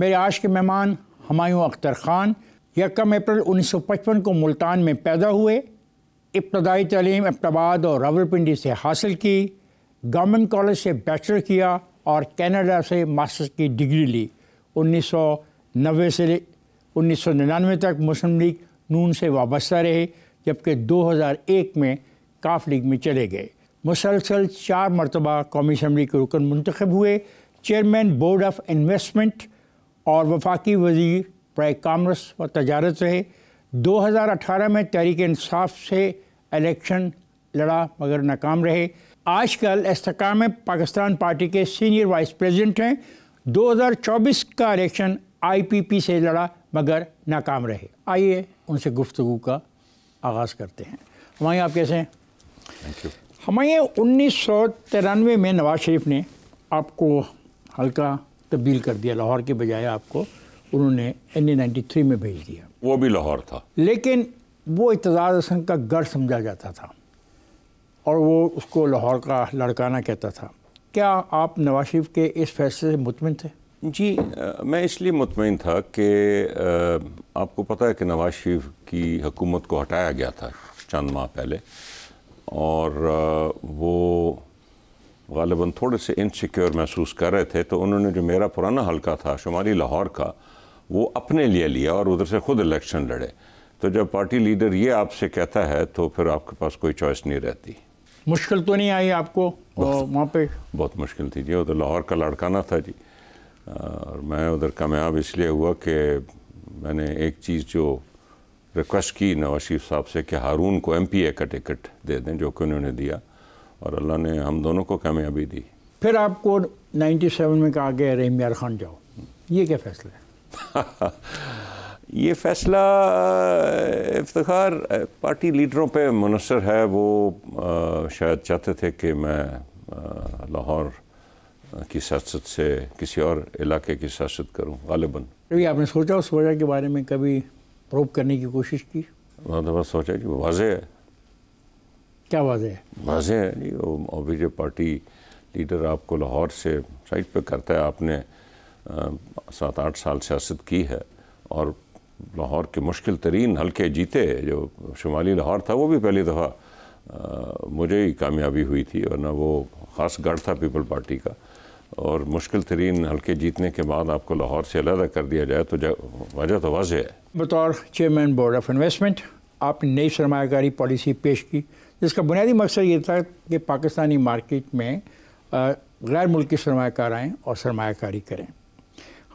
मेरे आज के मेहमान हमायूं अख्तर ख़ान यकम अप्रैल 1955 को मुल्तान में पैदा हुए इब्तदाई तलीम इब्तबाद और रावलपिंडी से हासिल की गवर्नमेंट कॉलेज से बैचलर किया और कनाडा से मास्टर्स की डिग्री ली 1990 से 1999 तक मुस्लिम लीग नून से वाबस्ता रहे जबकि 2001 में काफ लीग में चले गए मुसलसल चार मरतबा कौमी असम्बली के रुकन मंतखब हुए चेयरमैन बोर्ड ऑफ इन्वेस्टमेंट और वफाकी वजीर बर कामर्स व तजारत रहे 2018 में तहरीक इंसाफ से इलेक्शन लड़ा मगर नाकाम रहे आजकल इसकाम पाकिस्तान पार्टी के सीनियर वाइस प्रेसिडेंट हैं 2024 का इलेक्शन आईपीपी से लड़ा मगर नाकाम रहे आइए उनसे गुफ्तु का आगाज़ करते हैं हमारे आप कैसे हैं हमारे उन्नीस सौ तिरानवे में नवाज़ शरीफ ने आपको हल्का तब्दील कर दिया लाहौर के बजाय आपको उन्होंने एन ए थ्री में भेज दिया वो भी लाहौर था लेकिन वो इतजाज़ हसन का गढ़ समझा जाता था और वो उसको लाहौर का लड़काना कहता था क्या आप नवाज शरीफ के इस फैसले से मुतमिन थे जी आ, मैं इसलिए मुतमिन था कि आपको पता है कि नवाज शरीफ की हुकूमत को हटाया गया था चंद माह पहले और आ, वो गालिबा थोड़े से इनसिक्योर महसूस कर रहे थे तो उन्होंने जो मेरा पुराना हल्का था शुमाली लाहौर का वो अपने लिए लिया और उधर से ख़ुद इलेक्शन लड़े तो जब पार्टी लीडर ये आपसे कहता है तो फिर आपके पास कोई चॉइस नहीं रहती मुश्किल तो नहीं आई आपको वहाँ पे बहुत मुश्किल थी जी उधर लाहौर का लड़काना था जी और मैं उधर कामयाब इसलिए हुआ कि मैंने एक चीज़ जो रिक्वेस्ट की नवाज शरीफ साहब से कि हारून को एमपीए का टिकट दे दें जो कि उन्होंने दिया और अल्लाह ने हम दोनों को कामयाबी दी फिर आपको 97 में कहा गया रहीम यार खान जाओ ये क्या फैसला है ये फैसला इफ्तार पार्टी लीडरों पे मुनसर है वो आ, शायद चाहते थे कि मैं लाहौर की सियासत से किसी और इलाके की सियासत करूँ गालिबन कभी आपने सोचा उस वजह के बारे में कभी प्रूव करने की कोशिश की दफ़ा तो सोचा कि वाजह है क्या वाजह है वाजह है नहीं वो बी पार्टी लीडर आपको लाहौर से साइड पे करता है आपने सात आठ साल सियासत की है और लाहौर के मुश्किल तरीन हल्के जीते जो शुमाली लाहौर था वो भी पहली दफ़ा मुझे ही कामयाबी हुई थी वरना वो ख़ास गढ़ था पीपल पार्टी का और मुश्किल तरीन हल्के जीतने के बाद आपको लाहौर से अलहदा कर दिया जाए तो वजह तो वाजह है बतौर चेयरमैन बोर्ड ऑफ इन्वेस्टमेंट आपने नई सरमाकारी पॉलिसी पेश की जिसका बुनियादी मकसद ये था कि पाकिस्तानी मार्केट में गैर मुल्की सरमाकार आएँ और सरमाकारी करें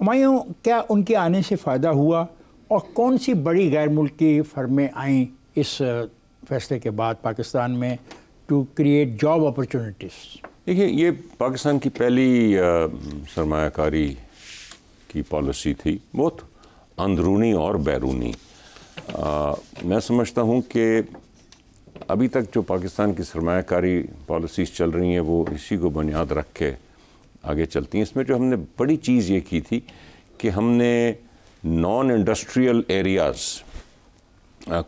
हमायों क्या उनके आने से फ़ायदा हुआ और कौन सी बड़ी गैर मुल्की फर्में आईं इस फैसले के बाद पाकिस्तान में टू क्रिएट जॉब अपॉर्चुनिटीज़ देखिए ये पाकिस्तान की पहली सरमाकारी की पॉलिसी थी बहुत अंदरूनी और बैरूनी मैं समझता हूँ कि अभी तक जो पाकिस्तान की सरमाकारी पॉलिसीज़ चल रही हैं वो इसी को बुनियाद रख के आगे चलती हैं इसमें जो हमने बड़ी चीज़ ये की थी कि हमने नॉन इंडस्ट्रियल एरियाज़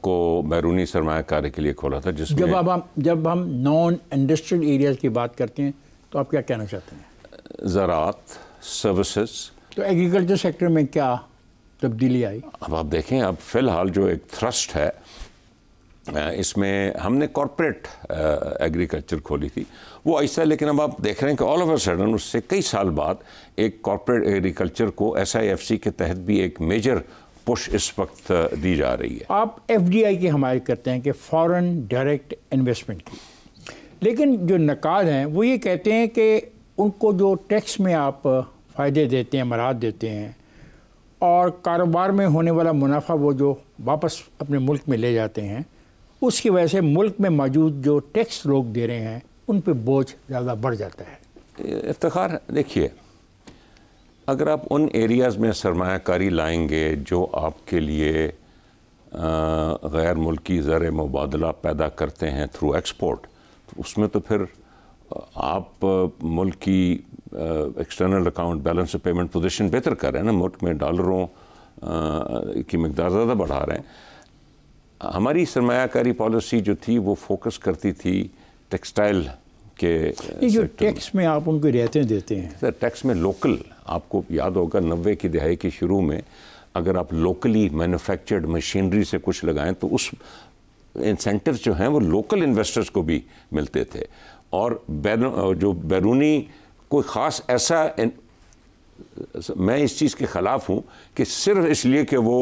को बैरूनी सरमाकारी के लिए खोला था जिसमें जब अब हम जब हम नॉन इंडस्ट्रियल एरियाज़ की बात करते हैं तो आप क्या कहना चाहते हैं ज़रात सर्विसज़ तो एग्रीकल्चर सेक्टर में क्या तब्दीली आई अब आप देखें अब फ़िलहाल जो एक थ्रस्ट है इसमें हमने कॉरपोरेट एग्रीकल्चर खोली थी वो ऐसा है लेकिन अब आप देख रहे हैं कि ऑल ओवर सडन उससे कई साल बाद एक कॉरपोरेट एग्रीकल्चर को एस आई एफ सी के तहत भी एक मेजर पुश इस वक्त दी जा रही है आप एफ डी आई की हमारी करते हैं कि फ़ौरन डायरेक्ट इन्वेस्टमेंट की लेकिन जो नकाद हैं वो ये कहते हैं कि उनको जो टैक्स में आप फ़ायदे देते हैं मराद देते हैं और कारोबार में होने वाला मुनाफा वो जो वापस अपने मुल्क में ले जाते हैं उसकी वजह से मुल्क में मौजूद जो टैक्स लोग दे रहे हैं उन पर बोझ ज़्यादा बढ़ जाता है इफ्तार देखिए अगर आप उन एरियाज़ में सरमाकारी लाएंगे जो आपके लिए गैर मुल्की ज़र मुबादला पैदा करते हैं थ्रू एक्सपोर्ट तो उसमें तो फिर आप मुल्क की external account balance of payment position बेहतर कर रहे हैं ना मुल्क में डॉलरों की मकदार ज़्यादा बढ़ा रहे हैं हमारी सरमाकारी पॉलिसी जो थी वो फोकस करती थी टेक्सटाइल के जो टैक्स में आप उनको रियायतें देते हैं सर टैक्स में लोकल आपको याद होगा नब्बे की दहाई के शुरू में अगर आप लोकली मैन्युफैक्चर्ड मशीनरी से कुछ लगाएं तो उस इंसेंटिव जो हैं वो लोकल इन्वेस्टर्स को भी मिलते थे और बैर, जो बैरूनी कोई ख़ास ऐसा मैं इस चीज़ के ख़िलाफ़ हूँ कि सिर्फ इसलिए कि वो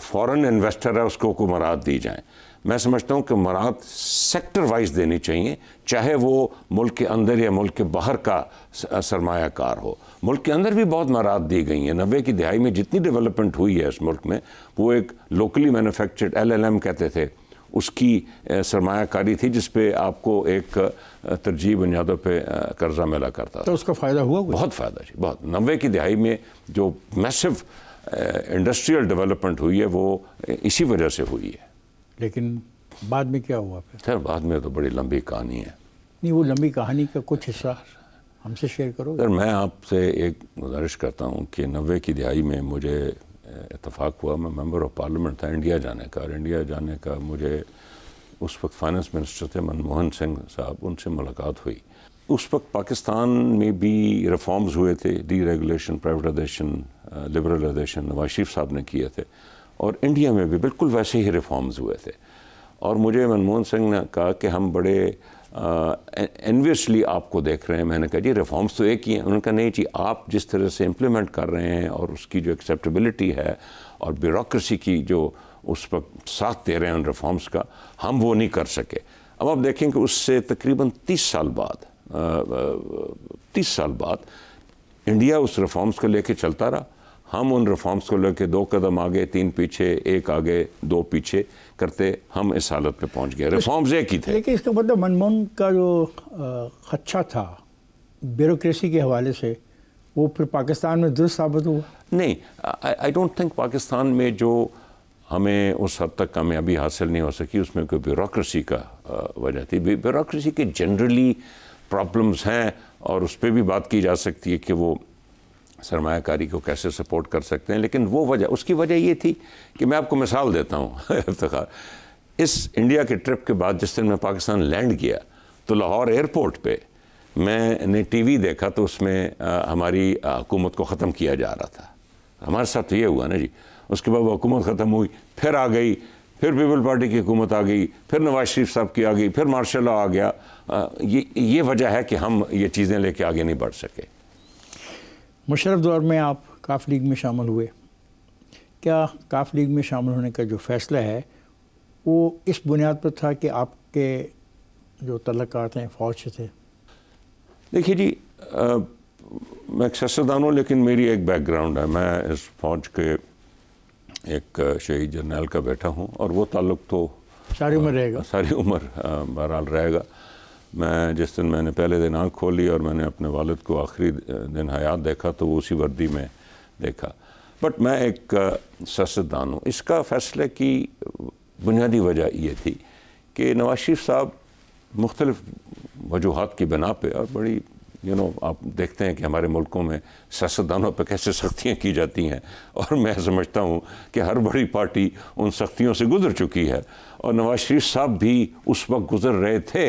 फॉरेन इन्वेस्टर है उसको को मराहत दी जाए मैं समझता हूँ कि मराहत सेक्टर वाइज देनी चाहिए चाहे वो मुल्क के अंदर या मुल्क के बाहर का सरमाकार हो मुल्क के अंदर भी बहुत मराहत दी गई हैं नबे की दिहाई में जितनी डेवलपमेंट हुई है इस मुल्क में वो एक लोकली मैनुफेक्चर्ड एल कहते थे उसकी सरमाकारी थी जिसपे आपको एक तरजीह बुनियादों पे कर्जा मिला करता तो था तो उसका फ़ायदा हुआ बहुत फ़ायदा जी बहुत नब्बे की दिहाई में जो मैसिव इंडस्ट्रियल डेवलपमेंट हुई है वो इसी वजह से हुई है लेकिन बाद में क्या हुआ फिर सर बाद में तो बड़ी लंबी कहानी है नहीं वो लंबी कहानी का कुछ हिस्सा हमसे शेयर करो सर मैं आपसे एक गुजारिश करता हूँ कि नबे की दिहाई में मुझे इतफाक़ हुआ मैं मेंबर ऑफ पार्लियामेंट था इंडिया जाने का और इंडिया जाने का मुझे उस वक्त फाइनेंस मिनिस्टर थे मनमोहन सिंह साहब उनसे मुलाकात हुई उस वक्त पाकिस्तान में भी रिफॉर्म्स हुए थे deregulation privatisation liberalisation Nawaz Sharif साहब ने किए थे और इंडिया में भी बिल्कुल वैसे ही रिफॉर्म्स हुए थे और मुझे मनमोहन सिंह ने कहा कि हम बड़े एनवियसली आपको देख रहे हैं मैंने कहा जी रिफॉर्म्स तो एक ही हैं उन्होंने कहा नहीं जी आप जिस तरह से इम्प्लीमेंट कर रहे हैं और उसकी जो एक्सेप्टेबिलिटी है और ब्यूरोसी की जो उस पर साथ दे रहे हैं उन रिफॉर्म्स का हम वो नहीं कर सके अब आप देखें कि उससे तकरीबन तीस साल बाद तीस साल बाद इंडिया उस रिफॉर्म्स को लेकर चलता रहा हम उन रिफॉर्म्स को लेकर दो कदम आगे तीन पीछे एक आगे दो पीछे करते हम इस हालत पे पहुंच गए रिफॉर्म्स तो एक ही थे लेकिन इसका मतलब मनमोहन का जो खच्चा था ब्यूरोसी के हवाले से वो फिर पाकिस्तान में दुरुस्त साबित हुआ नहीं आई डोंट थिंक पाकिस्तान में जो हमें उस हद तक कामयाबी हासिल नहीं हो सकी उसमें कोई ब्यूरोसी का वजह थी ब्यूरोसी के जनरली प्रॉब्लम्स हैं और उस पर भी बात की जा सकती है कि वो सरमाकारी को कैसे सपोर्ट कर सकते हैं लेकिन वो वजह उसकी वजह ये थी कि मैं आपको मिसाल देता हूँ इफ्तार इस इंडिया के ट्रिप के बाद जिस दिन मैं पाकिस्तान लैंड किया तो लाहौर एयरपोर्ट पर मैंने टी वी देखा तो उसमें आ, हमारी हुकूमत को ख़त्म किया जा रहा था हमारे साथ तो ये हुआ ना जी उसके बाद वो हुकूमत ख़त्म हुई फिर आ गई फिर पीपल पार्टी की हुकूमत आ गई फिर नवाज शरीफ साहब की आ गई फिर मार्शल आ गया आ, ये ये वजह है कि हम ये चीज़ें लेके आगे नहीं बढ़ सके मुशरफ दौर में आप काफ लीग में शामिल हुए क्या काफ लीग में शामिल होने का जो फ़ैसला है वो इस बुनियाद पर था कि आपके जो तलकार हैं फ़ौज से थे देखिए जी आ, मैं एक सियासतदान हूँ लेकिन मेरी एक बैकग्राउंड है मैं इस फौज के एक शहीद जर्नल का बेटा हूँ और वो ताल्लुक़ तो सारी उम्र रहेगा सारी उम्र बहरहाल रहेगा मैं जिस दिन मैंने पहले दिन आँख खोली और मैंने अपने वालद को आखिरी दिन हयात देखा तो वो उसी वर्दी में देखा बट मैं एक सियासतदान हूँ इसका फैसले की बुनियादी वजह ये थी कि नवाज शरीफ साहब मुख्तलिफ वजूहत की बिना पर और बड़ी यू नो आप देखते हैं कि हमारे मुल्कों में सियासतदानों पर कैसे सख्तियाँ की जाती हैं और मैं समझता हूँ कि हर बड़ी पार्टी उन सख्तियों से गुजर चुकी है और नवाज शरीफ साहब भी उस वक्त गुजर रहे थे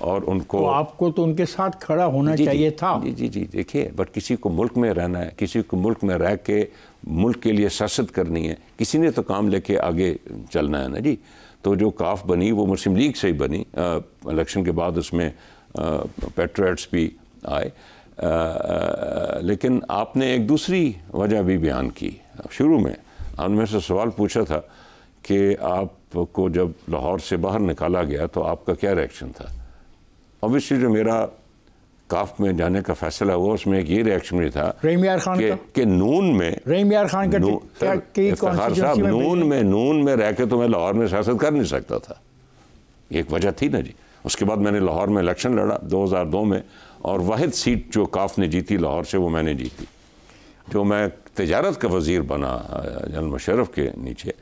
और उनको तो आपको तो उनके साथ खड़ा होना जी, चाहिए था जी जी जी देखिए बट किसी को मुल्क में रहना है किसी को मुल्क में रह के मुल्क के लिए सियासत करनी है किसी ने तो काम लेके आगे चलना है ना जी तो जो काफ बनी वो मुस्लिम लीग से ही बनी इलेक्शन के बाद उसमें पेट्रेट्स भी आए आ, आ, लेकिन आपने एक दूसरी वजह भी बयान की शुरू में आपने से सवाल पूछा था कि आपको जब लाहौर से बाहर निकाला गया तो आपका क्या रिएक्शन था ऑब्वियसली जो मेरा काफ में जाने का फैसला हुआ उसमें एक ये रिएक्शन भी था रहीम यार खान के, के नून में रहीम यार खान का क्या, साहब नून में नून में रह के तो मैं लाहौर में सियासत कर नहीं सकता था एक वजह थी ना जी उसके बाद मैंने लाहौर में इलेक्शन लड़ा 2002 में और वाहिद सीट जो काफ ने जीती लाहौर से वो मैंने जीती जो मैं तजारत का वजीर बना जनरल मुशरफ के नीचे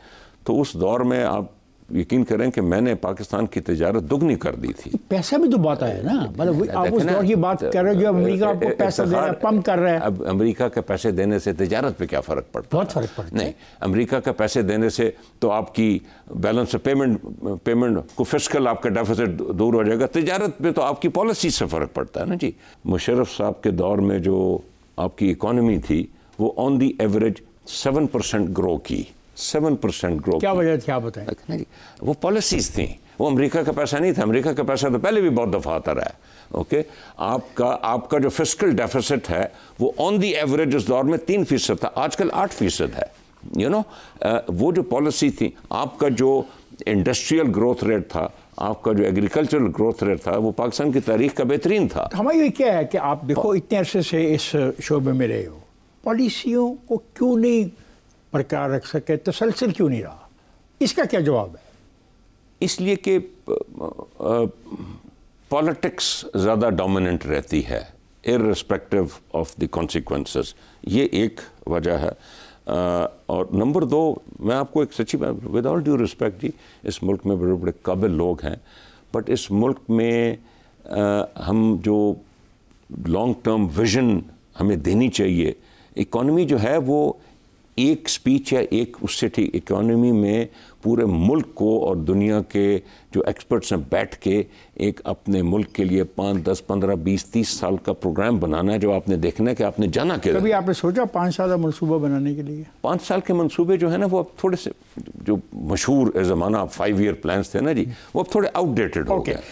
तो उस दौर में आप यकीन करें कि मैंने पाकिस्तान की तजारत दुगनी कर दी थी पैसा भी तो बहुत आया ना मतलब आप उस दौर की बात कर रहे हो जो तो, अमेरिका आपको पैसा दे रहा है पंप कर रहा है अब अमेरिका के पैसे देने से तजारत पे क्या फ़र्क पड़ता बहुत फ़र्क पड़ता नहीं अमेरिका के पैसे देने से तो आपकी बैलेंस पेमेंट पेमेंट को फिजिकल आपका डेफिसिट दूर हो जाएगा तजारत पर तो आपकी पॉलिसी से फ़र्क पड़ता है ना जी मुशरफ साहब के दौर में जो आपकी इकॉनमी थी वो on the average seven percent grow की सेवन परसेंट ग्रोथ क्या वजह थी आप बताएं अच्छा, वो पॉलिसीज थी वो अमेरिका का पैसा नहीं था अमेरिका का पैसा तो पहले भी बहुत दफ़ा आता रहा है ओके आपका आपका जो फिजिकल डेफिसिट है वो ऑन दी एवरेज उस दौर में तीन फीसद था आजकल आठ फीसद है यू you नो know, वो जो पॉलिसी थी आपका जो इंडस्ट्रियल ग्रोथ रेट था आपका जो एग्रीकल्चरल ग्रोथ रेट था वो पाकिस्तान की तारीख का बेहतरीन था तो हमारी ये क्या है कि आप देखो हाँ। इतने अरसे से इस शोबे में रहे हो पॉलिसियों को क्यों नहीं बरकरार रख सके तसलसल तो क्यों नहीं रहा इसका क्या जवाब है इसलिए कि पॉलिटिक्स ज़्यादा डोमिनेंट रहती है रिस्पेक्टिव ऑफ द कॉन्सिक्वेंसेस ये एक वजह है आ, और नंबर दो मैं आपको एक सच्ची विद ऑल ड्यू रिस्पेक्ट जी इस मुल्क में बड़े बड़े काबिल लोग हैं बट इस मुल्क में आ, हम जो लॉन्ग टर्म विजन हमें देनी चाहिए इकॉनमी जो है वो एक स्पीच या एक उससे ठीक इकोनॉमी में पूरे मुल्क को और दुनिया के जो एक्सपर्ट्स हैं बैठ के एक अपने मुल्क के लिए पाँच दस पंद्रह बीस तीस साल का प्रोग्राम बनाना है जो आपने देखना है कि आपने जाना क्या कभी आपने सोचा पाँच साल का मनसूबा बनाने के लिए पाँच साल के मनसूबे जो है ना वो अब थोड़े से जो मशहूर ज़माना फाइव ईयर प्लान्स थे ना जी वो अब थोड़े आउटडेटेड हो गए